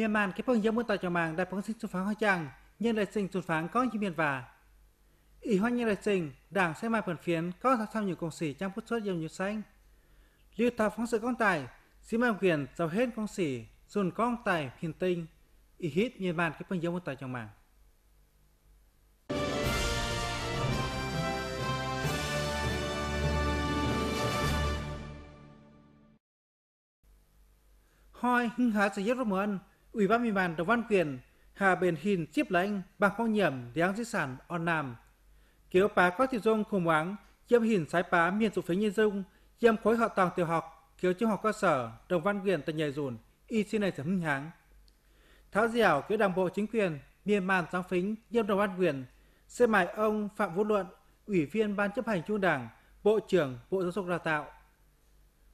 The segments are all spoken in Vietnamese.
Miền Myanmar cái phong giống muốn tạo cho màng đại phóng sinh xuất phán Hoa chàng, nhân đại sinh xuất phán có những biên và. Ý hoa nhân đại sinh, đảng sẽ mai phần phiến có sao tham nhiều công sĩ trong phút xuất dòng như xanh. Lưu tạo phóng sự con tài, xí mang quyền giàu hết công sĩ, dùn con tài hiền tinh. Ý hít Myanmar cái phong giống muốn tạo cho màng. Hoi hưng hạ sự giấc rất mượn Ủy ban Miền bàn đồng văn quyền Hà Bền Hìn tiếp lãnh bằng phong nhiễm đáng di sản on nam. Kéo pá có thị dung khủng hoáng, chiếm hình sái pá miền tụ phế nhân dung, chiếm khối họ tàng tiểu học, kéo trung học cơ sở, đồng văn quyền tại nhảy dùn, y xin này thấm hưng háng. Tháo dẻo kéo đảng bộ chính quyền, miền màn giáng phính, chiếm đồng văn quyền, xe mại ông Phạm Vũ Luận, Ủy viên Ban chấp hành Trung đảng, Bộ trưởng Bộ Giáo dục Đào tạo.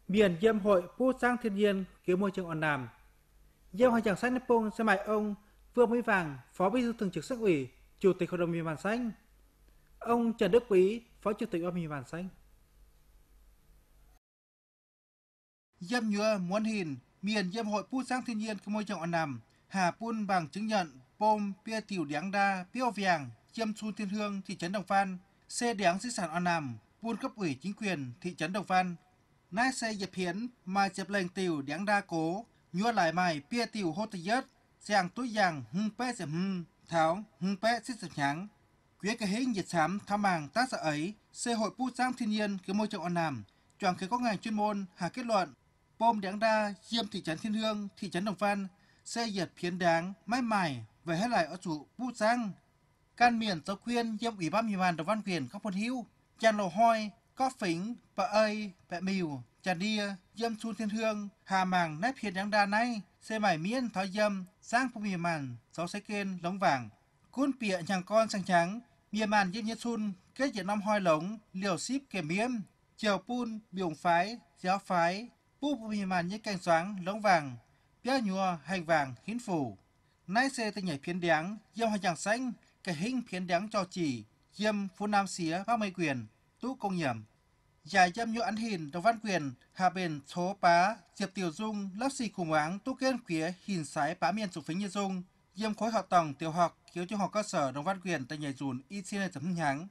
Miền diêm hội phu Sang Thiên Nhiên, kéo môi trường ở nam. Giao Hoàng Tràng Sách Nepal sẽ mời ông Vương Mỹ Vàng, Phó Bí thư Thường trực sắc ủy, Chủ tịch Hội đồng miền bản Sách. Ông Trần Đức Quý, Phó Chủ tịch Hội đồng Liên bản Sách. Dâm nhựa muôn hình, miền dâm hội pu sáng thiên nhiên môi trường trọng nằm, hà pun bằng chứng nhận, pom pia tiểu đáng đa, piêu vàng, chiêm sun thiên hương, thị trấn Đồng Phan, xe đáng di sản on nằm, pun cấp ủy chính quyền, thị trấn Đồng Phan, nai xe dập hiến, mà dập lệnh tiểu đáng đa cố, nhua lại mày pia tiểu hốt tự giấc giang túi giang hung bé sẽ hung tháo hung bé xích sập nháng quyết cái hình nhiệt sám tham màng tác sở ấy xe hội pu sang thiên nhiên cái môi trường on nam chọn cái có ngành chuyên môn hà kết luận bom đáng đa diêm thị trấn thiên hương thị trấn đồng văn xe diệt phiến đáng mãi mãi về hết lại ở chủ pu sang can miền tàu khuyên diêm ủy ban miền bàn đồng văn quyền các phân hữu chàng lò hoi có phính và ơi vẹ miều chặt đi dâm chun thiên hương hà màng nếp hiền đáng đa nay xe mải miên thói dâm sang phung mì màn sáu lóng vàng cún pịa nhàng con sang trắng mì màn yên nhiên chun kết diện năm hoi lống liều ship kèm miếm chiều pun biểu phái giáo phái pu phung như canh xoáng lóng vàng bia nhua hành vàng hiến phủ nay xe tay nhảy phiến đáng dâm hoa chàng xanh cái hình phiến đáng cho chỉ dâm phun nam xía bác mây quyền tú công nhiệm giải dâm nhu ăn hình đồng văn quyền hà bền số bá diệp tiểu dung lớp xì khủng áng tu kên phía hình sái bá miền chủ phính như dung diêm khối học tầng tiểu học khiếu trung học cơ sở đồng văn quyền tại nhảy dùn y xin lên tấm nháng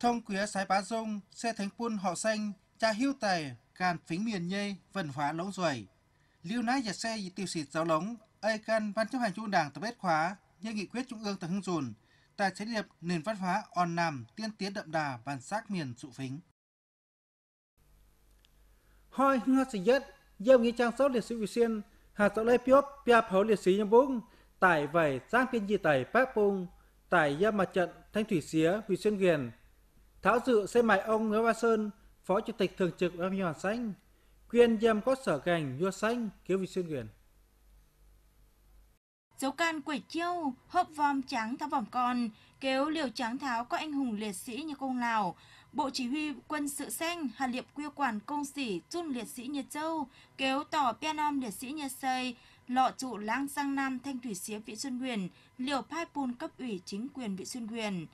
thông quía sái bá dung xe thánh quân họ xanh cha hưu tài can phính miền nhây vần hóa lỗ ruồi lưu nái giật xe tiêu xịt giáo lóng ây căn văn chấp hành trung đảng tập bết khóa như nghị quyết trung ương tại hưng dùn tại chế liệp nền văn hóa on nam tiên tiến đậm đà bản sắc miền trụ phính hoi hư hạt sinh nhất dâm nghĩ trang sót liệt sĩ vị xuyên hạt sọ lê piop pia phấu liệt sĩ nhâm bung tại vảy giang kiên di tẩy pép bung tại dâm mặt trận thanh thủy xía vị xuyên ghiền tháo dự xe máy ông nguyễn ba sơn phó chủ tịch thường trực ủy ban xanh quyền dâm có sở gành nhua xanh kiếu vị xuyên ghiền dấu can quỷ chiêu hộp vòm trắng tháo vòng con kéo liều trắng tháo có anh hùng liệt sĩ như công nào Bộ Chỉ huy Quân sự Xanh, Hà Liệp Quyê Quản Công sĩ Chun Liệt sĩ Nhiệt Châu, Kéo Tỏ Pianom Liệt sĩ Nhiệt Xây, Lọ Trụ Lang Giang Nam Thanh Thủy Xía Vị Xuân Huyền, Liều Pai Pun Cấp ủy Chính quyền Vị Xuân Huyền.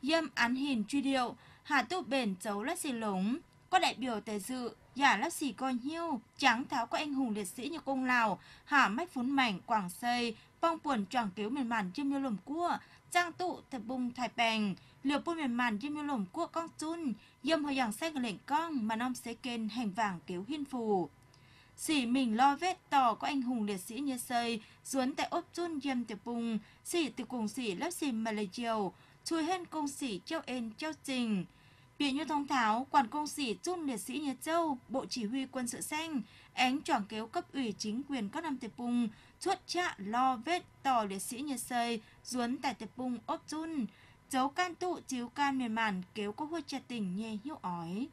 Yêm Án Hình Truy Điệu, Hà Tụ Bền Chấu Lát Xì Lống, có đại biểu tới dự giả lát xì coi nhiêu tráng tháo các anh hùng liệt sĩ như công lào hả mách phún mảnh quảng xây phong puần tròn cứu miền màn chim như lùm cua trang tụ thập bung thải bèng liệu bùn miền màn dìm yêu lồng cua con chun dâm hồi dàng xe lệnh con mà nom xe kênh hành vàng kéo hiên phù xỉ mình lo vết tỏ có anh hùng liệt sĩ như xây duốn tại ốp chun dâm tiệp bùng xỉ từ cùng xỉ lớp xỉ mà lời chiều chui hên công xỉ treo ên treo trình Bị như thông tháo, quản công sĩ chun liệt sĩ Nhiệt Châu, Bộ Chỉ huy quân sự xanh, ánh tròn kéo cấp ủy chính quyền các năm tiệp bùng, chuốt trạ lo vết tỏ liệt sĩ Nhiệt Sơi, duốn tại tiệp bùng ốp chun, Dấu can tụ chiếu can Myanmar kéo có hơi trẻ tỉnh nhẹ hiệu ói.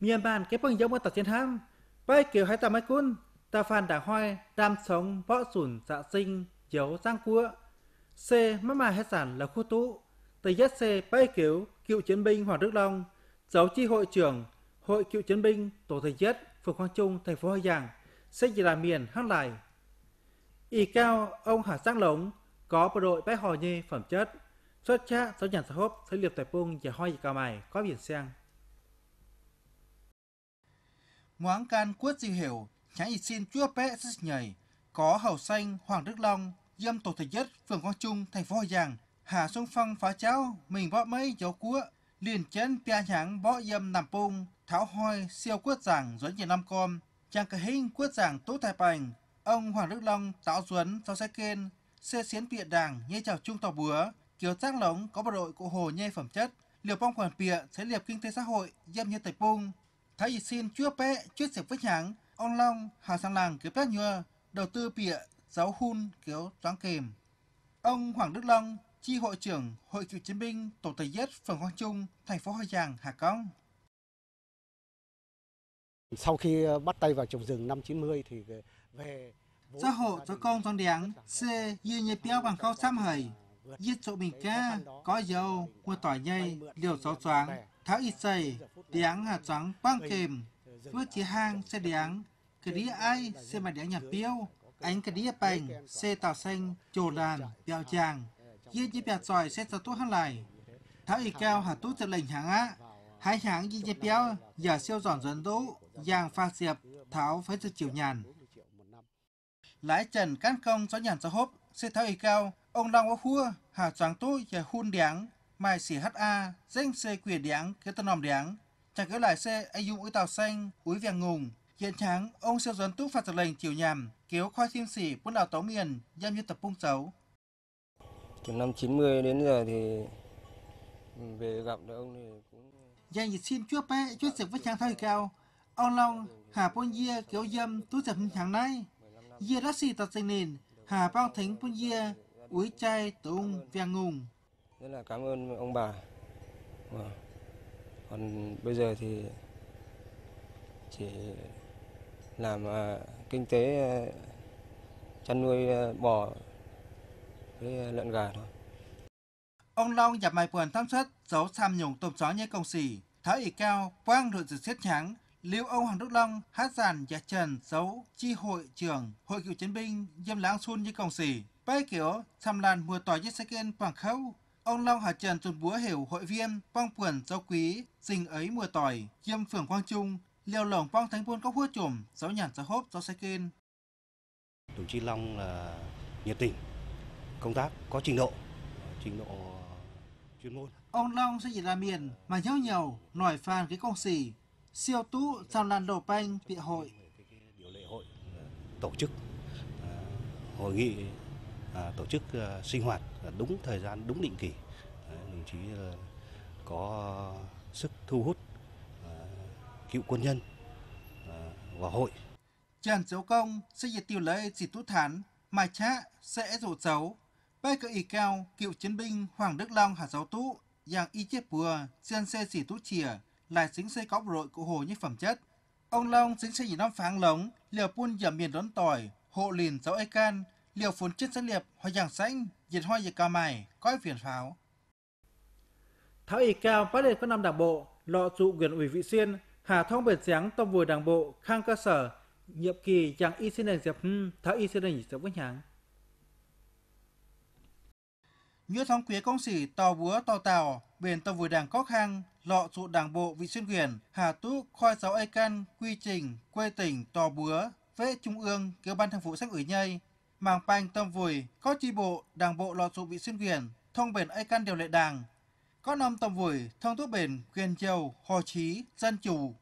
Myanmar kéo bằng giống ở tập chiến ham. Bay kiểu hai tạm mấy cun, ta phan đã hoi, đam sống, võ sủn, dạ sinh, dấu giang cua. C. Mắt mà hết sản là khu tụ. Tây Giác C. Bay kiểu, cựu chiến binh Hoàng Đức Long, dấu chi hội trưởng, hội cựu chiến binh, tổ thầy nhất, phường Quang Trung, thành phố Hà Giang, xây dựng là miền hát lại. Ý cao, ông Hà Giang Lống, có bộ đội bách hò nhê phẩm chất xuất cha sáu nhà xã hốp thấy liệp tài bung và hoi cao mày có biển sen ngoáng can quất di hiểu tránh y xin chúa bé rất nhảy có hầu xanh hoàng đức long dâm tổ thạch nhất phường quang trung thành phố hà giang hà xuân phong phá cháo mình bỏ mấy dấu cua liền chân pia nhãng bỏ dâm nằm bung tháo hoi siêu quất giảng dẫn về năm com chàng cả hình quất giảng tố thải bành ông hoàng đức long tạo duấn sau xe kênh xe xiến pịa đảng nhê chào trung tàu búa, kiều tác lóng có bộ đội cụ hồ nhê phẩm chất, liều bong quản pịa sẽ liệp kinh tế xã hội dâm như tạch bung. Thái dị xin chúa bẽ, chúa sẹp vách háng, ông long, hà sang làng kiếp tác nhua, đầu tư pịa, giáo hun kéo toán kềm. Ông Hoàng Đức Long, chi hội trưởng Hội cựu chiến binh Tổ Tây Nhất, phường Quang Trung, thành phố Hoa Giang, Hà Cong. Sau khi bắt tay vào trồng rừng năm 90 thì về cho hộ cho con trong đảng xe như nhé béo bằng khâu xăm hầy giết chỗ mình ca có dầu, mua tỏi nhây liều gió choáng tháo ít xây đảng hạt choáng quang kềm vứt chỉ hang xe đảng cái đĩa ai xe mà đảng nhà béo ánh cái đĩa bành xe tàu xanh trồ làn béo chàng giết nhé béo giỏi xe cho tốt hơn lại tháo ít cao hạt tốt cho lệnh hàng á hai hàng như nhé béo giờ siêu giòn dẫn đủ, giang pha diệp tháo phải từ chiều nhàn lái trần cán công cho nhàn cho hốp, xe thao y cao, ông Long Quốc Hua, Hà Choáng Tô và Hun Điáng, Mai xỉ HA, danh xe quyền Điáng, kế tân nòm Điáng. Chẳng kéo lại xe anh Dung Úi Tàu Xanh, Úi Vàng Ngùng, Hiện tráng, ông siêu dẫn tú phạt giật lệnh chiều nhằm, kéo khoai thiên sĩ quân đảo tống miền, giam như tập bung xấu Từ năm 90 đến giờ thì về gặp được ông thì cũng... Giang xin chuốc bé, chuốc dịch với trang thay cao. Ông Long, Hà Pôn Gia, kéo dâm, tú dập hình tháng nay. Ia lắc xì tật tình nền, hà bao thánh quân ia, úi chai tổ ung vàng ngùng. Rất là cảm ơn ông bà. Wow. Vâng. Còn bây giờ thì chỉ làm uh, kinh tế uh, chăn nuôi uh, bò với lợn gà thôi. Ông Long nhập mại quần tham xuất, giấu tham nhũng tôm chó như công sĩ, thở ỉ cao, quang rồi dự xét trắng, Lưu ông Hoàng Đức Long hát giàn dạ trần dấu chi hội trưởng hội cựu chiến binh dâm láng xuân như còng xỉ. Bay kiểu xăm làn mùa tỏi như xe kiên quảng khâu. Ông Long Hà Trần tuần búa hiểu hội viên băng quần giáo quý dình ấy mùa tỏi diêm phường Quang Trung liều lồng băng thánh buôn có hua chùm giáo nhàn giáo hốp giáo xe kiên. Đồng chí Long là nhiệt tình, công tác có trình độ, trình độ chuyên môn. Ông Long sẽ chỉ là miền mà nhau nhiều, nổi phàn cái công xỉ siêu tú trong làn đổ banh bị hội. tổ chức ờ, hội nghị ờ, tổ chức ờ, sinh hoạt đúng thời gian đúng định kỳ đồng chí có sức thu hút cựu quân nhân và hội. Trần Dấu Công sẽ diệt tiêu lấy chỉ tú thán mà chá sẽ rủ dấu. Bây cỡ ý cao cựu chiến binh Hoàng Đức Long Hà giáo tú, dạng y chết bùa, dân xe chỉ tú chìa, là chính xây cóc rội của hồ như phẩm chất. Ông Long chính xây những năm pháng lống, liều pun giảm miền đón tỏi, hộ lìn dấu ai can, liều phun chết dân liệp, hoa giảng sánh, diệt hoa diệt cao mày coi phiền pháo. Thảo ý cao phát liệt các năm đảng bộ, lọ trụ quyền ủy vị xuyên, hà thông bền sáng tông vùi đảng bộ, khang cơ sở, nhiệm kỳ chẳng y xin đành dẹp hưng, thảo y xin đành dẹp với nhàng Nhớ thông quý công sĩ tò búa tò tàu, bền tông vùi đảng có khang, lọ trụ đảng bộ vị xuyên quyền, Hà tú khoai Sáu Ây can Quy Trình, Quê Tỉnh, Tò Búa, Vệ Trung ương, kêu Ban Thường vụ Sách ủy Nhây, Màng Panh, Tâm Vùi, có chi bộ, đảng bộ lọ trụ vị xuyên quyền, thông bền Ây can điều lệ đảng, có năm tâm vùi, thông thuốc bền, quyền châu hồ chí, dân chủ,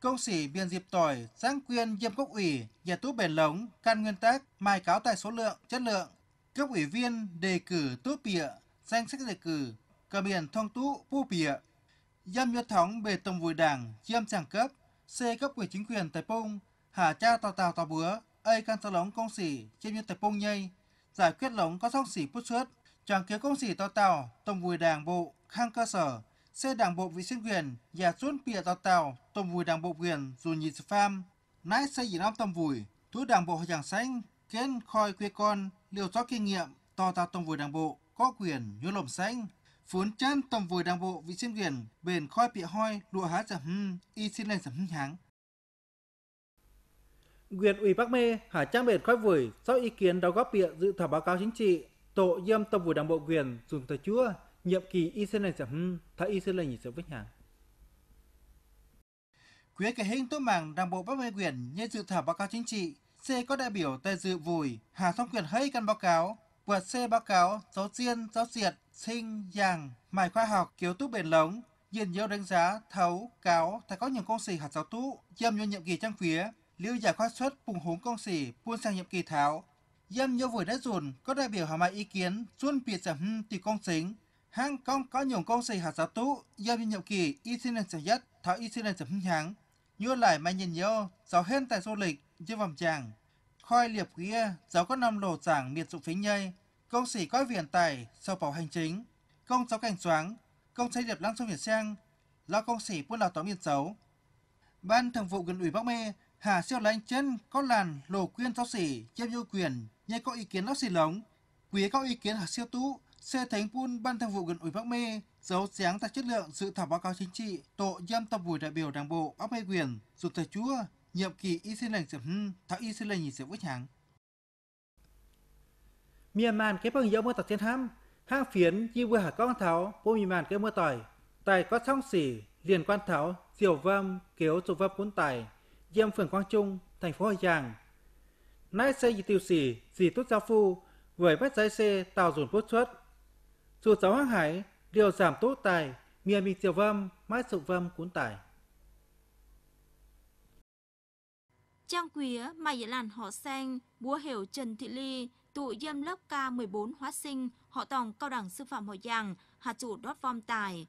công sĩ biên diệp tỏi, giáng quyền diêm cốc ủy, nhà tú bền lống, can nguyên tắc, mai cáo tài số lượng, chất lượng, cấp ủy viên đề cử túp bịa, danh sách đề cử, cờ biển thông tú, pu bịa. Giam nhuật thống bề tổng vùi đảng, chiêm chẳng cấp, C cấp ủy chính quyền tại pung, hà cha tàu tàu tàu bứa, A can sở lống công sĩ, chiêm nhuật tại pung nhây, giải quyết lống có sóc sĩ bút xuất, chẳng kéo công sĩ tàu tàu, tổng vùi đảng bộ, khang cơ sở, C đảng bộ vị xuyên quyền, và suốt bìa tàu tàu, tổng vùi đảng bộ quyền, dù nhị sự pham, nãi xây dị năm tổng vùi, thứ đảng bộ chẳng xanh, kiến khoi quê con, liều gió kinh nghiệm, tàu tàu tổng vùi đảng bộ, có quyền như lồng xanh, vốn chân tầm vùi đảng bộ vị xuyên quyền bền khoai pịa hoi lụa há giảm hưng y xin lên giảm hưng háng. Quyền ủy Bắc Mê hà trang bền khói vùi sau ý kiến đóng góp bịa dự thảo báo cáo chính trị tổ dâm tầm vùi đảng bộ quyền dùng tờ chúa nhiệm kỳ y sinh lên giảm hưng thả y sinh lên nhị giảm vinh háng. Quyết cái hình tốt mảng đảng bộ Bắc Mê quyền nhân dự thảo báo cáo chính trị C có đại biểu Tề Dự Vùi, Hà Song Quyền Hay căn báo cáo Quật xe báo cáo giáo diên, giáo diệt, sinh, giảng mài khoa học, kiếu túc bền lống, nhìn nhiều đánh giá, thấu, cáo, tại có những công sĩ hạt giáo tú, dâm nhuận nhiệm kỳ trang phía, lưu giải khoa xuất bùng húng công sĩ, buôn sang nhiệm kỳ tháo. Dâm nhiều vùi đất dùn, có đại biểu hàm mại ý kiến, chuôn biệt giảm hưng tỷ công chính hang công có nhiều công sĩ hạt giáo tú, dâm nhiệm kỳ, y xin lên nhất, tháo y xin lên giảm hưng háng. Như lại mà nhìn nhiều, giáo hên tại du lịch, dư vòng chàng khoi liệp ghia giáo có năm lồ giảng miệt dụng phí nhây, công sĩ coi viện tài sau bảo hành chính, công giáo cảnh xoáng, công xây liệp lăng sông Việt Sang, do công sĩ buôn lào tóm miệt dấu. Ban thường vụ gần ủy Bắc Mê, Hà siêu lãnh chân có làn lồ quyên giáo sĩ chiêm yêu quyền như có ý kiến lóc xì lống, quý có ý kiến Hà siêu tú, xe thánh buôn ban thường vụ gần ủy Bắc Mê dấu sáng tại chất lượng dự thảo báo cáo chính trị tổ dân tập buổi đại biểu đảng bộ Bắc Mê quyền, dù thầy chúa nhiệm kỳ y sinh lệnh sẩm thọ y sinh lệnh nhị sẩm quốc hàng miền màn cái bằng dấu mưa tạt thiên ham hang phiến chi vừa hạt con tháo bố miền màn cái mưa tỏi tài có song xỉ liền quan tháo diều vâm kéo dục vâm cuốn tài diêm phường quang trung thành phố hội giang nãi xe dị tiêu xỉ dị tốt giao phu với bắt giấy xe tàu dồn bút xuất dù giáo hàng hải điều giảm tốt tài miền mình diều vâm mãi dục vâm cuốn tài Trang Quý, Mai Dĩ Lan Họ Xanh, Búa Hiểu Trần Thị Ly, tụ dâm lớp K14 hóa sinh, họ tòng cao đẳng sư phạm Hội giảng Hà Chủ đốt Vom Tài.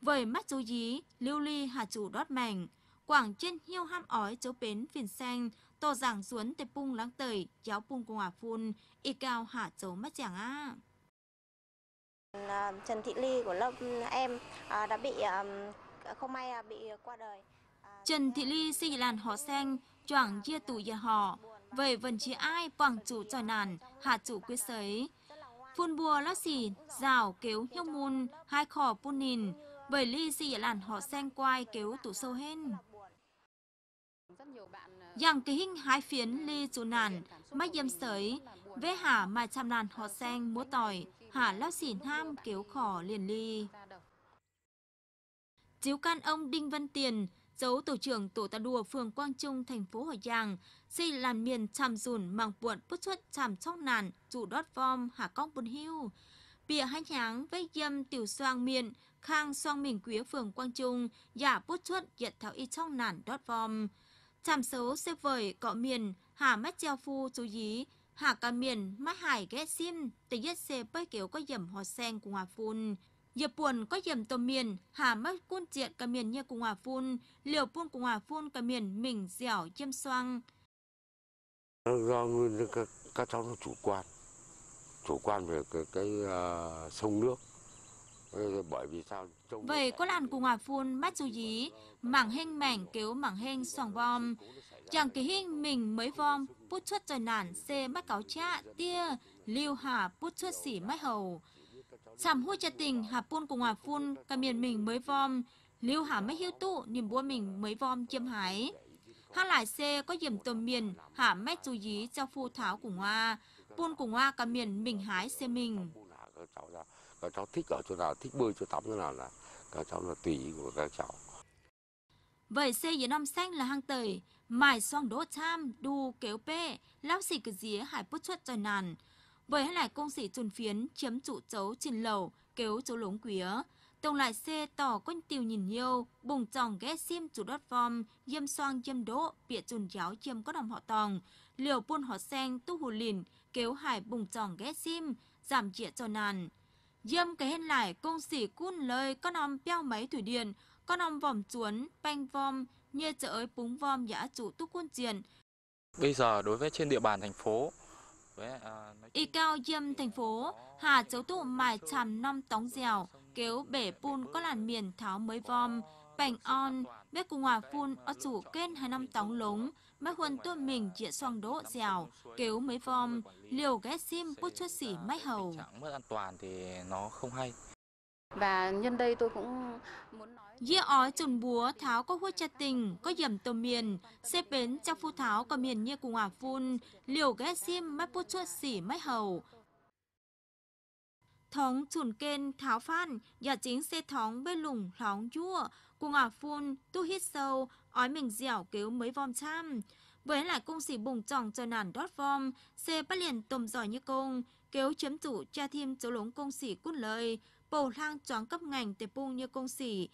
Với mắt chú dí, lưu ly Hà Chủ đốt Mảnh, Quảng trên hiêu ham ói chấu bến phiền xanh, tổ giảng xuống tệp pung láng tời, giáo pung cùng à phun, y cao hạ chấu mắt chẳng á. À. Trần Thị Ly của lớp em à, đã bị không may bị qua đời. À, Trần Thị Ly sinh làn họ xanh, choàng chia tù giờ họ về vần chia ai bằng chủ trò nàn hạ chủ quyết sấy phun bùa lá xì rào kéo hiêu môn hai khỏ phun nìn bởi ly xì làn họ sen quai kéo tủ sâu hên Yang cái hình hai phiến ly chủ nàn, mắt dâm sấy vế hả mà chạm nàn họ sen múa tỏi, hả lá xì ham kéo khỏ liền ly. Chiếu can ông Đinh Văn Tiền, dấu tổ trưởng tổ ta đùa phường Quang Trung, thành phố Hội Giang, xây làn miền chàm dùn màng buộn bút xuất chàm trong nàn, dù đốt vòm hà cong bùn hưu. Bìa hai nháng, với dâm tiểu soang miền, khang soang miền quý phường Quang Trung, giả bút xuất dật thảo y trong nàn đốt vòm Chàm xấu xếp vời, cọ miền, hà mắt treo phu, chú ý hà cả miền, mắt hải ghét sim, tỷ nhất xe bơi kiểu có dầm hò sen của hòa phun buồn có yểm tôm miền, hà mất cun diện cả miền như cùng hòa phun, liều phun cùng hòa phun cả miền mình dẻo chiêm xoang. Do nguyên các, các cháu nó chủ quan, chủ quan về cái, cái uh, sông nước. Bởi vì sao? Trông Vậy có làn cùng hòa phun bắt chú ý, mảng hình mảnh kéo mảng hình xoàng bom. Chẳng kỳ hình mình mới vom, bút xuất trời nản, xê mắt cáo cha tia, lưu hà bút xuất xỉ mái hầu. Sảm hua cha tình hà pun cùng hòa phun cả miền mình mới vom lưu hà mấy hiếu tụ niềm bua mình mới vom chiêm hải hà lại xe có điểm tầm miền hà mét chú dí cho phu tháo cùng hoa pun cùng hoa cả miền mình hái xe mình các cháu thích ở chỗ nào thích bơi chỗ tắm chỗ nào là các cháu là tùy của các cháu Vậy xe dưới năm xanh là hang tời, mài xoang đỗ tham, đu kéo pê, lao xì cứ día hải bút xuất trời nàn, với lại công sĩ trùn phiến chiếm trụ chấu trên lầu, kéo chấu lống quía. Tổng lại xe tỏ quân tiêu nhìn hiêu bùng tròn ghé sim chủ đốt vom, yêm xoang yêm đỗ, bịa trùn giáo chiêm có đồng họ tòng. Liều buôn họ sen tu hù lìn, kéo hải bùng tròn ghé sim, giảm chĩa cho nàn. Yêm cái hên lại công sĩ cun lời con om beo mấy thủy điện, con om vòm chuốn, banh vom, nhê trợ ới búng vom giả chủ tu quân triển. Bây giờ đối với trên địa bàn thành phố À, y cao diêm thành phố, hà chấu tụ mài chàm năm tóng dẻo, kéo bể phun có làn miền tháo mới vom, bành on, bếp cùng hòa phun ở chủ kênh hai năm tóng lống, mai huân tuôn mình dịa xoang đỗ dẻo, kéo mới vom, liều ghé sim bút chốt xỉ máy hầu. Chẳng mất an toàn thì nó không hay. Và nhân đây tôi cũng muốn nói Dĩa ói trồn búa tháo có hút cha tình, có dầm tôm miền, xếp bến trong phu tháo có miền như cùng ả phun, liều ghét sim mắt bút chuột xỉ mắt hầu. Thống trồn kênh tháo phan, giả chính xe thóng bê lủng lóng chua, cùng ả phun, tu hít sâu, ói mình dẻo cứu mấy vom trăm. Với lại cung xỉ bùng tròn cho nản đốt vom, xe bắt liền tôm giỏi như công, kéo chấm tủ cha thêm chỗ lống công xỉ cút lời, bầu lang choáng cấp ngành tệp bung như công xỉ,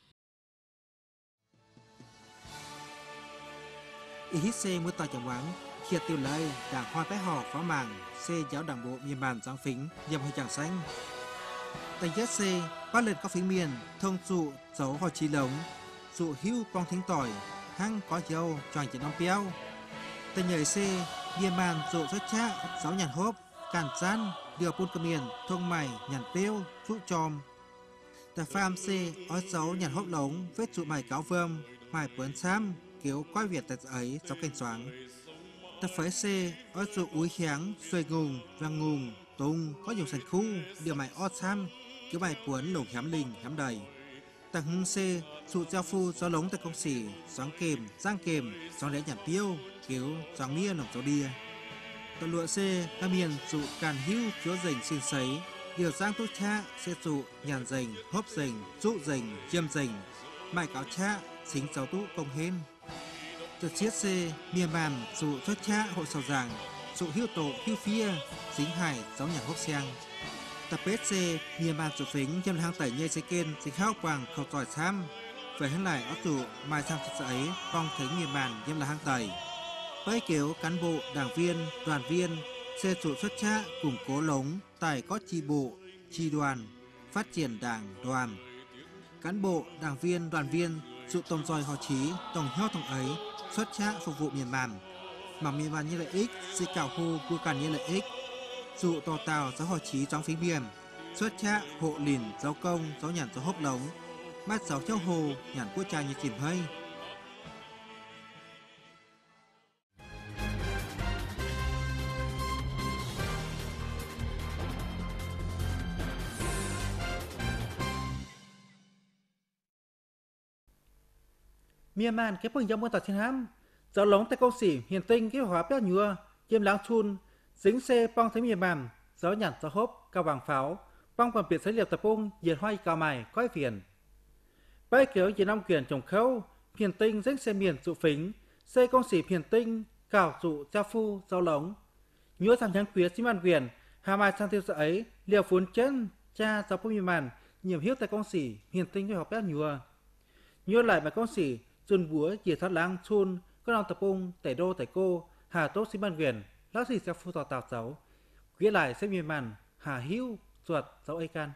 y-hit IHC mưa to chẳng quáng khi tiêu lai đảng hoa bé hò phá màng, xe giáo đảng bộ miền bàn giáng phính nhầm hơi chẳng xanh tay giác xe bắt lần các phính miền thông dụ dấu hoa chi lống dụ hưu quang thính tỏi hăng có dâu choàng chỉ năm peo tay nhảy xe miền bàn dụ rất cha giáo nhàn hốp cản gian đưa buôn cơ miền thông mày nhàn peo dụ tròm tại farm c ói dấu nhàn hốp lống vết dụ mày cáo vơm mài bướn xám kiểu quái Việt tật ấy trong kênh xoáng. Tập phái C, ở dù úi khiáng, xuôi ngùng, vang ngùng, tung, có nhiều sần khu, điều mày o tham, kiểu bài cuốn nổ khám lình, khám đầy. Tầng hưng C, sự giao phu gió lống tại công xỉ, xoáng kềm, giang kềm, xoáng đế nhảm tiêu, kiểu xoáng mia nồng cháu đia. Tầng lụa C, các miền dụ càn hưu, chúa rình xin sấy, điều giang tốt cha, xe dụ, nhàn rình, hốp rình, dụ rình, chiêm rình, mài cáo cha, xính cháu tu công hên. Tự chiết xê, mìa màn, dụ chót chá hội sầu giảng, dụ hưu tổ hưu phía dính hải, gió nhà hốc sang. Tập bếp xê, mìa màn dụ phính châm hang tẩy nhây xế kên, dính hao quàng khẩu tỏi xám. phải hết lại ở dụ, mai sang thật ấy, phong thấy mìa màn nhâm là hang tẩy. Bấy kiểu cán bộ, đảng viên, đoàn viên, xê dụ xuất cha củng cố lống, tài có chi bộ, chi đoàn, phát triển đảng, đoàn. Cán bộ, đảng viên, đoàn viên, dụ tổng dòi họ trí, tổng heo tổng ấy, xuất sắc phục vụ Miền Bản. Mà Miền Bản như lợi ích, si cào hô vua cản như lợi ích. Dụ tò tàu gió hòa trí gió phí biển, xuất sắc hộ lìn giáo công gió nhàn gió hốc lống, mát gió châu hồ nhàn quốc trai như chìm hơi. Myanmar cái phương giống quân tật thiên hám, giáo lóng tay câu sỉ hiền tinh cái hóa bét nhua, chiêm láng chun, dính xe bong thấy miền màm, gió nhạt gió hốp, cao vàng pháo, bong còn biệt thấy liệp tập ung, diệt hoay cao mài, coi phiền. Bay kéo chỉ năm quyền trồng khâu, hiền tinh dính xe miền dụ phính, xe công sỉ hiền tinh, cào dụ cha phu, giáo lóng. Nhua sang thắng quyết xin bàn quyền, hà mai sang tiêu sợ ấy, liều phun chân, cha giáo phu miền màn, nhiệm hiếu tại công sỉ hiền tinh với học bét nhua. Nhua lại mà công sỉ chôn búa dìa thoát láng chôn có lòng tập ông tẩy đô tẩy cô hà tốt xin ban quyền lá xì sẽ phu tỏ tào sáu nghĩa lại sẽ miền màn hà hữu ruột sáu ấy can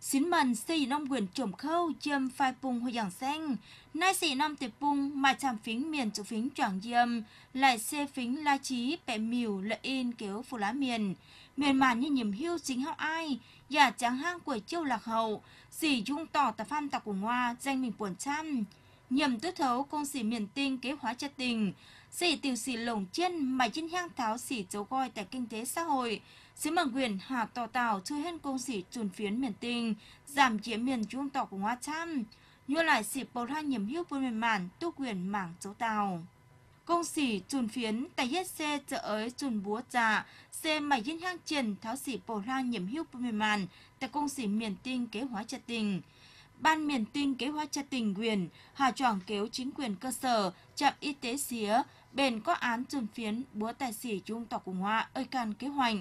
xin mần xì nông quyền trộm khâu chiêm phai pung hồi giảng xanh nay xì nông tiệp pung mà chạm phính miền chủ phính choảng diêm lại xê phính la trí bẹ mỉu lợi in kéo phù lá miền miền màn như niềm hưu chính hao ai và tráng hang của chiêu lạc hậu dì dung tỏ tà phan tà của ngoa danh mình buồn chăm nhầm tư thấu công sĩ miền tinh kế hóa chất tình sĩ tiểu sĩ lồng chân mà trên hang tháo sĩ chấu coi tại kinh tế xã hội sứ mạng quyền hạ tò tào chui hơn công sĩ trùn phiến miền tinh giảm chiếm miền trung tỏ của ngoa chăm nhua lại sĩ bầu ra nhầm hưu buôn miền mạn tu quyền mảng chấu tàu công sỉ chùn phiến tại hết xe chợ ới chùn búa trà xe mày yên hang triển tháo sỉ bổ la nhiễm hưu mềm màn tại công sỉ miền tinh kế hóa trật tình ban miền tinh kế hóa trật tình quyền hà choảng kéo chính quyền cơ sở trạm y tế xía bền có án chùn phiến búa tài sỉ trung tộc cùng hoa ơi can kế hoạch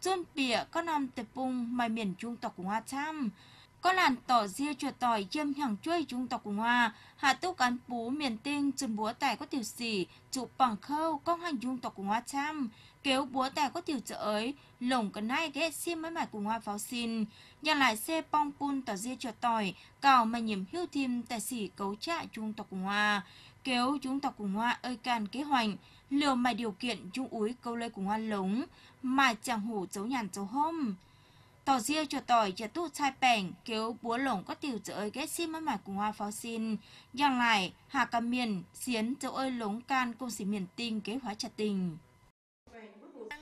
trôn bịa có năm tập bung mày miền trung tộc cùng hoa chăm có làn tỏ ria chuột tỏi yêm hàng chuối trung tộc Cộng Hòa, hạ túc cán bú miền tinh trần búa tài có tiểu sĩ, trụ bằng khâu có hành dung tộc Cộng Hòa trăm, kéo búa tài có tiểu trợ ấy, lồng cần hai ghé xin mấy mải Cộng Hòa pháo xin, nhà lại xe bong pun tỏ ria chuột tỏi, cào mà nhiễm hưu thêm tài sĩ cấu trại trung tộc Cộng Hòa, kéo chúng tộc Cộng Hòa ơi can kế hoạch liều mài điều kiện chung úi câu lây Cộng Hòa lống, mà chẳng hủ dấu nhàn dấu hôm tỏ riêng cho tỏi cho tu chai bèn kéo búa lồng có tiểu chợ ơi ghét xin mắt mặt cùng hoa pháo xin giang lại hà cầm miền xiến chợ ơi lống can cùng xỉ miền tinh kế hóa chặt tình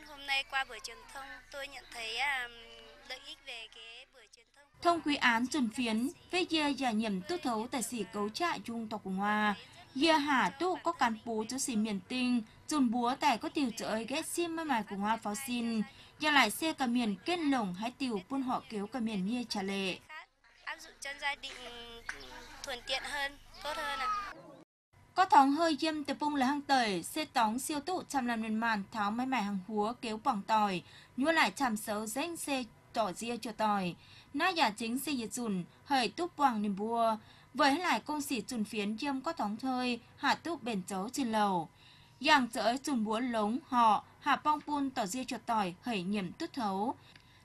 hôm nay qua buổi truyền thông tôi nhận thấy um, lợi ích về cái buổi truyền thông thông quý án chuẩn phiến về dìa giả nhầm tu thấu tài sĩ cấu trại trung tộc cùng hoa dìa hà tu có cán bố cho xỉ miền tinh chuẩn búa tài có tiểu chợ ơi ghét xin mắt mặt cùng hoa pháo xin Giờ lại xe cả miền kết lồng hãy tiểu buôn họ kéo cả miền như trả lệ. Áp dụng chân gia đình thuận tiện hơn, tốt hơn ạ. Có thóng hơi dâm từ bung là hang tởi, xe tóng siêu tụ chăm làm nền màn tháo máy mải hàng húa kéo bằng tỏi, nhua lại chạm xấu dánh xe tỏ ria cho tỏi. Na giả chính xe dịch dùn, hơi túp bằng nền bua. Với lại công sĩ dùn phiến dâm có thóng thơi, hạ túp bền chấu trên lầu yang giới dùng búa lống họ hạ bong bùn tỏ ria cho tỏi hẩy nhầm tút thấu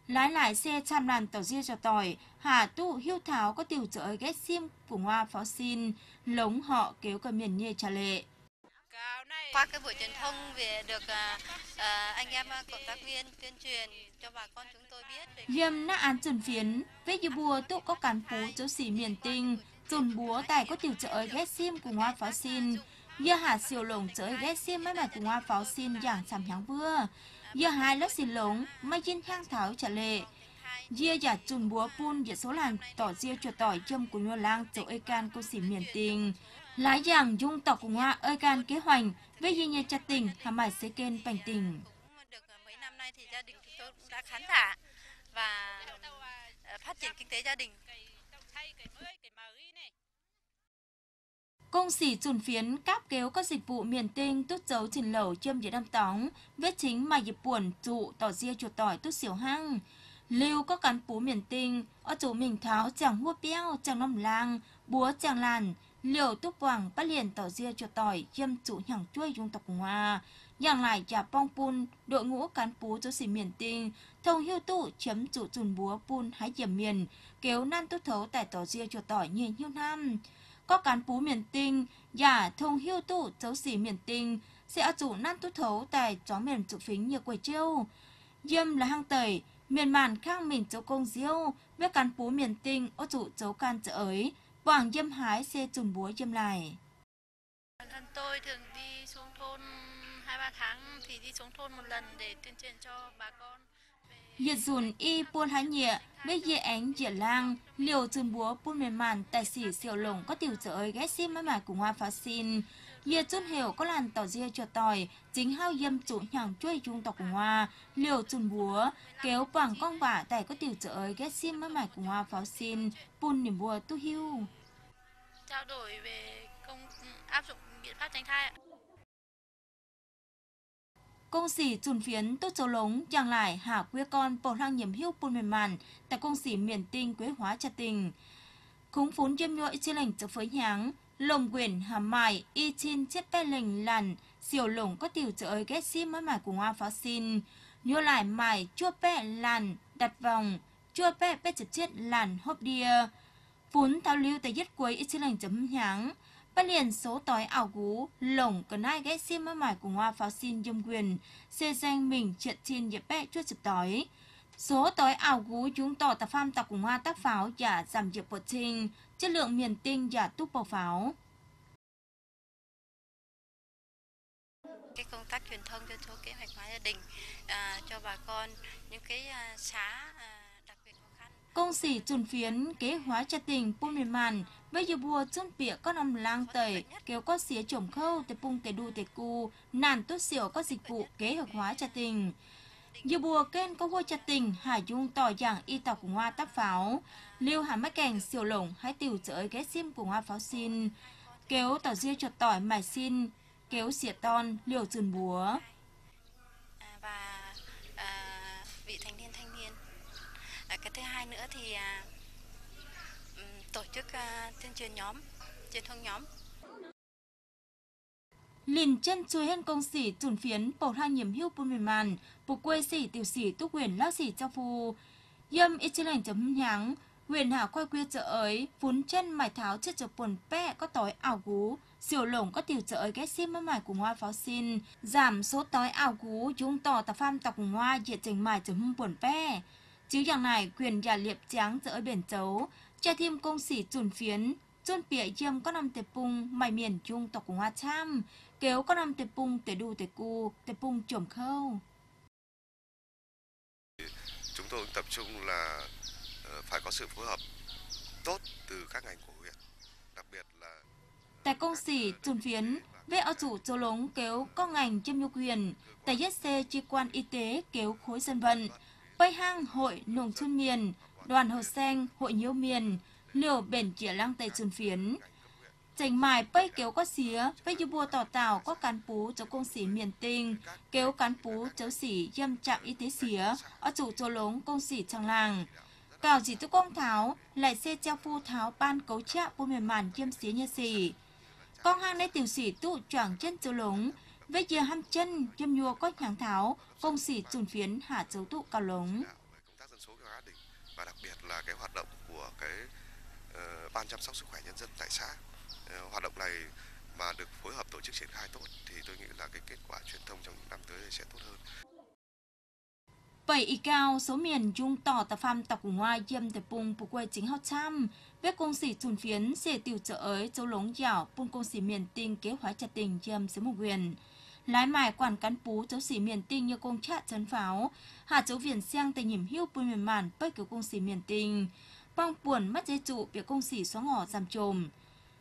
lái lại xe chăm làn tàu ria cho tỏi hạ tụ hiu tháo có tiểu giới ghét sim của hoa phó xin lống họ kéo cả miền nhê trà lệ qua cái buổi truyền thông về được à, à, anh em à, cộng tác viên tuyên truyền cho bà con chúng tôi biết. Yêm na án chuẩn phiến, với như bùa tụ có cán phú chỗ xỉ miền tinh, dồn búa tài có tiểu trợ ghét sim của hoa phó xin, giờ hạ siêu lồng chơi ghé xin mấy mày cùng hoa pháo xin dạng sàm nháng vừa giờ hai lớp xin lồng mai chín khang tháo trả lệ dìa giả chùn búa phun giả số làn tỏ dìa chuột tỏi châm của nhuà lang chỗ ơi can cô xỉ miền tình lái giảng dung tỏ của hoa ơi can kế hoành với dì nhà chặt tình hà mải xế kênh bành tình được ờ, mấy năm nay thì gia đình tôi cũng đã khán giả và ờ, phát triển kinh tế gia đình Công sĩ chùn phiến cáp kéo các dịch vụ miền tinh tốt dấu trình lẩu châm dưới đâm tóng, viết chính mà dịp buồn trụ tỏ ria chuột tỏi tốt xỉu hang. Lưu có cán bú miền tinh, ở chỗ mình tháo chẳng mua béo, chẳng nông làng búa chẳng làn, liều túc quảng bắt liền tỏ ria chuột tỏi châm trụ nhẳng chuôi dung tộc hoa Nhẳng lại chả bong pun, đội ngũ cán bú chỗ xỉ miền tinh, thông hiêu tụ chấm trụ trùn búa pun hái dầm miền, kéo nan tốt thấu tại tỏ ria chuột tỏi nhìn hiêu năm có cán bú miền tinh, giả dạ, thông hiu tụ chấu xỉ miền tinh, sẽ chủ năn tu thấu tại chó miền trụ phính như quầy chiêu. Diêm là hang tẩy, miền màn khang mình chấu công diêu, biết cán bú miền tinh ô chủ chấu can chợ ấy, quảng diêm hái xe trùng búa diêm lại. Bản thân tôi thường đi xuống thôn hai ba tháng thì đi xuống thôn một lần để tuyên truyền cho bà con. Nhiệt dùn y buôn há nhịa, bế dịa ánh dịa lang, liều trường búa buôn mềm màn, tài xỉ siêu lồng có tiểu giới ghét xí mãi mãi của hoa phá xin. Nhiệt chút hiểu có làn tỏ dịa cho tỏi, chính hao dâm chủ nhàng chuôi chung tộc của hoa, liều trường búa, kéo bằng con vả tài có tiểu giới ghét xí mãi mãi của hoa phá xin, buôn niềm bùa tu hưu. Trao đổi về công áp dụng biện pháp tránh thai ạ công sĩ chùn phiến tốt châu lống giang lại hạ quê con bầu lang nhiễm hiu buôn mềm màn tại công sĩ miền tinh quế hóa trà tình khúng phún diêm nhội chia lành cho phới nháng lồng quyển hàm mại y chin chết pe lệnh lằn xiều lồng có tiểu trợ ơi ghét xi mới mải của hoa pháo xin nhô lại mải chua pe lằn đặt vòng chua pe pe chật chết lằn hộp đia phún thao lưu tại giết cuối y chia lệnh chấm nháng bắt liền số tói ảo gú, lồng cần ai ghé xin mất mải của Hoa pháo xin dâm quyền, xê danh mình triệt thiên dịp bẹ chút dịp tói. Số tói ảo gú chúng tỏ tà pham tà của Hoa tác pháo giả giảm dịp bột trình, chất lượng miền tinh giả túc bầu pháo. cái công tác truyền thông cho số kế hoạch hóa gia đình à, cho bà con những cái à, xã à Công sĩ chuẩn phiến kế hóa trà tình bung mềm màn, với giờ bùa chuẩn bịa có nằm lang tẩy, kéo có xía chổm khâu tề bung tề đu tề cu, nản tốt xỉu có dịch vụ kế hợp hóa trà tình. Giờ bùa kênh có vua trà tình, hải dung tỏ giảng y tỏ của hoa tắp pháo, lưu hàm mách cảnh xỉu lỏng hay tiểu trời ghét sim của hoa pháo xin, kéo tỏ riêng chuột tỏi mài xin, kéo xỉa ton liều dườn búa. À, và à, vị thành cái thứ hai nữa thì à, tổ chức à, tuyên truyền nhóm truyền thông nhóm Lìn chân chuối hên công sĩ trùn phiến bổ hai nhiệm hưu bôn miền màn, bổ quê sĩ tiểu sĩ túc quyền lá sĩ trong phù. Yâm ít chế lành chấm nháng, quyền hạ quay quê chợ ấy, vốn chân mải tháo chất chợ buồn pe có tối ảo gú, siêu lồng có tiểu chợ ấy ghét xin mãi mải của hoa pháo xin, giảm số tối ảo gú, chúng tỏ tà pham tọc hoa diện trình mải chấm buồn pe. Chứ dạng này quyền giả liệp tráng giữa biển chấu, cha thêm công sĩ chùn phiến, chôn bịa chiêm có năm tiệp pung mày miền chung tộc của Hoa Cham, kéo có năm tiệp pung tế đu tế cu, tế pung trộm khâu. Chúng tôi tập trung là ờ, phải có sự phối hợp tốt từ các ngành của huyện, đặc biệt là... Tại công sĩ chùn phiến, về ở chủ châu lống kéo có ngành chiêm nhu quyền, tại giết xe chi quan y tế kéo khối dân vận, Vây hang hội luồng chun miền, đoàn hồ sen hội nhiêu miền, liều bền chỉa lăng tây chun phiến. Chành mài bây kéo có xía, bây dù bùa tỏ tảo có cán pú cháu công sĩ miền tinh, kéo cán pú cháu sĩ dâm trạm y tế xía, ở chủ chỗ lống công sĩ trang làng. Cào chỉ tư công tháo, lại xe treo phu tháo ban cấu trạ bùa miền màn dâm xía như xỉ. Con hang nơi tiểu sĩ tụ choảng chân chỗ lống, về dìa ham chân, viêm nhua quách hàng tháo, công xỉ trùn phiến hạ dấu tụ cao lống. Dạ, tác dân số gia đình và đặc biệt là cái hoạt động của cái uh, ban chăm sóc sức khỏe nhân dân tại xã. Uh, hoạt động này mà được phối hợp tổ chức triển khai tốt thì tôi nghĩ là cái kết quả truyền thông trong những năm tới sẽ tốt hơn. Vậy ý cao số miền dung tỏ tà pham tọc ngoài dâm tập bùng bù quê chính họ trăm. Vết công sĩ trùn phiến sẽ tiểu trợ ới châu lống dạo bùng công sĩ miền tinh kế hóa trà tình dâm sứ một quyền lái mài quản cán pú cháu xỉ miền tinh như công trạ chấn pháo hạ cháu viền sang tay nhìm hiu bùi miền màn bách cứu công xỉ miền tinh bong buồn mất dây trụ việc công xỉ xóa ngỏ giảm trồm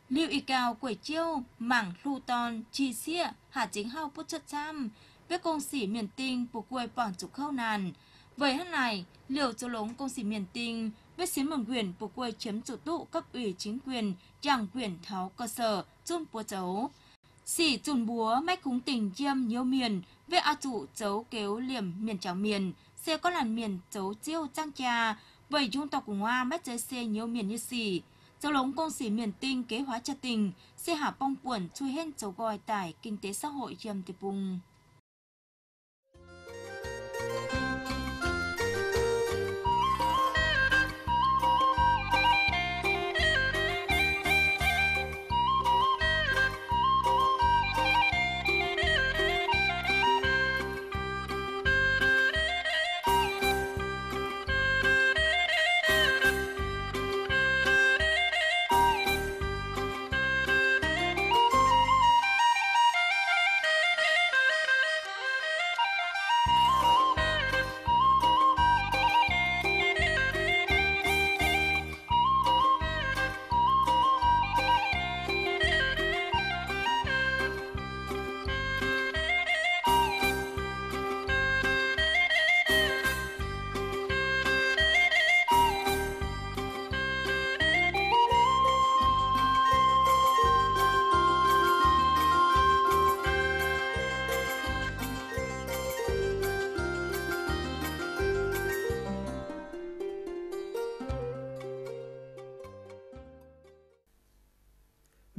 lưu y cao quẩy chiêu mảng lu ton chi xia hạ chính hao bút chất trăm biết công xỉ miền tinh bù quê bỏng chục khâu nàn vậy hát này liệu cho lống công xỉ miền tinh với xí mừng quyền bù quê chiếm chủ tụ cấp ủy chính quyền chẳng quyền tháo cơ sở chun búa cháu Xỉ chùn búa mách cúng tình chiêm nhiều miền, vệ a trụ chấu kéo liềm miền trào miền, xe có làn miền chấu chiêu trang trà, vậy chúng tộc của Hoa mách chơi xe nhiều miền như xỉ. Cháu lống công xỉ miền tinh kế hóa trật tình, xe hạ bong quẩn chui hên chấu gọi tải kinh tế xã hội chiêm tiệp vùng.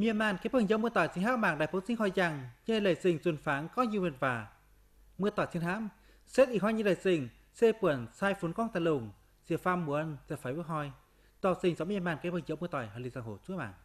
Myanmar kép bằng giống mưa tỏi sinh hám mạng đại phố sinh hoi rằng chơi lời sinh xuân phán có nhiều vất vả. Mưa tỏi sinh hám, xét ý hoi như lời sinh, xê buồn sai phốn con tà lùng, xìa pha muốn, xìa phải bước hoi. Tỏ sinh xóm Myanmar kép bằng giống mưa tỏi hả lì sang hồ chúa mạng.